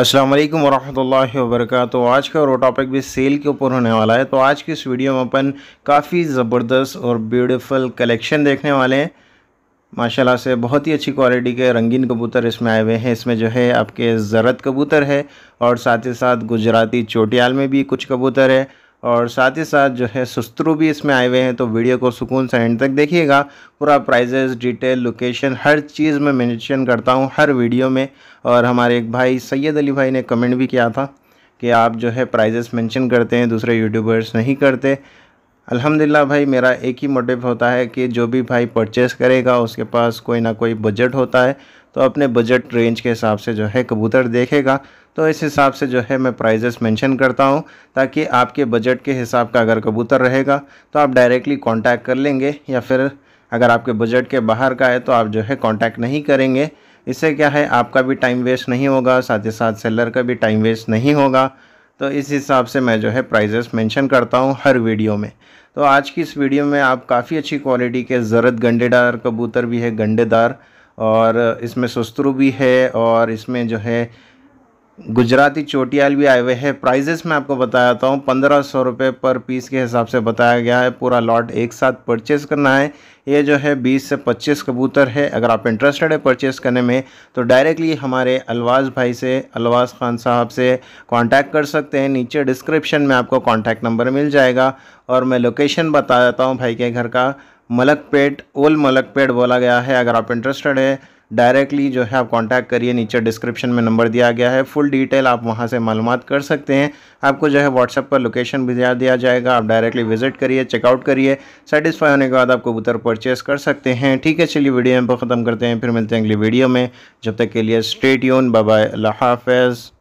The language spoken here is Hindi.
अस्सलाम वालेकुम वरहमतुल्लाहि वबरकत आज का और टॉपिक भी सेल के ऊपर होने वाला है तो आज की इस वीडियो में अपन काफ़ी ज़बरदस्त और ब्यूटीफुल कलेक्शन देखने वाले हैं माशाल्लाह से बहुत ही अच्छी क्वालिटी के रंगीन कबूतर इसमें आए हुए हैं इसमें जो है आपके ज़रत कबूतर है और साथ ही साथ गुजराती चोटियाल में भी कुछ कबूतर है और साथ ही साथ जो है सस्त्रू भी इसमें आए हुए हैं तो वीडियो को सुकून से एंड तक देखिएगा पूरा प्राइजेस डिटेल लोकेशन हर चीज़ में मेंशन करता हूँ हर वीडियो में और हमारे एक भाई सैयद अली भाई ने कमेंट भी किया था कि आप जो है प्राइजेस मेंशन करते हैं दूसरे यूट्यूबर्स नहीं करते अल्हम्दुलिल्लाह भाई मेरा एक ही मोटिव होता है कि जो भी भाई परचेस करेगा उसके पास कोई ना कोई बजट होता है तो अपने बजट रेंज के हिसाब से जो है कबूतर देखेगा तो इस हिसाब से जो है मैं प्राइजेस मेंशन करता हूँ ताकि आपके बजट के हिसाब का अगर कबूतर रहेगा तो आप डायरेक्टली कांटेक्ट कर लेंगे या फिर अगर आपके बजट के बाहर का है तो आप जो है कांटेक्ट नहीं करेंगे इससे क्या है आपका भी टाइम वेस्ट नहीं होगा साथ ही साथ सेलर का भी टाइम वेस्ट नहीं होगा तो इस हिसाब से मैं जो है प्राइजेस मेंशन करता हूँ हर वीडियो में तो आज की इस वीडियो में आप काफ़ी अच्छी क्वालिटी के ज़रद गंडेदार कबूतर भी है गंडेदार और इसमें सस्तरू भी है और इसमें जो है गुजराती चोटियाल भी आए हुए हैं प्राइजेस मैं आपको बताता हूँ पंद्रह सौ रुपये पर पीस के हिसाब से बताया गया है पूरा लॉट एक साथ परचेस करना है ये जो है बीस से पच्चीस कबूतर है अगर आप इंटरेस्टेड है परचेस करने में तो डायरेक्टली हमारे अलवाज भाई से अलवाज खान साहब से कांटेक्ट कर सकते हैं नीचे डिस्क्रिप्शन में आपको कॉन्टैक्ट नंबर मिल जाएगा और मैं लोकेशन बता देता हूँ भाई के घर का पेट ओल पेट बोला गया है अगर आप इंटरेस्टेड है डायरेक्टली जो है आप कांटेक्ट करिए नीचे डिस्क्रिप्शन में नंबर दिया गया है फुल डिटेल आप वहाँ से मालूम कर सकते हैं आपको जो है व्हाट्सअप पर लोकेशन भेजा दिया जाएगा आप डायरेक्टली विजिट करिए चेकआउट करिए सेटिस्फाई होने के बाद आप कबूतर परचेस कर सकते हैं ठीक है चलिए वीडियो यहाँ पर ख़त्म करते हैं फिर मिलते हैं अगली वीडियो में जब तक के लिए स्टेट यून बाबा हाफ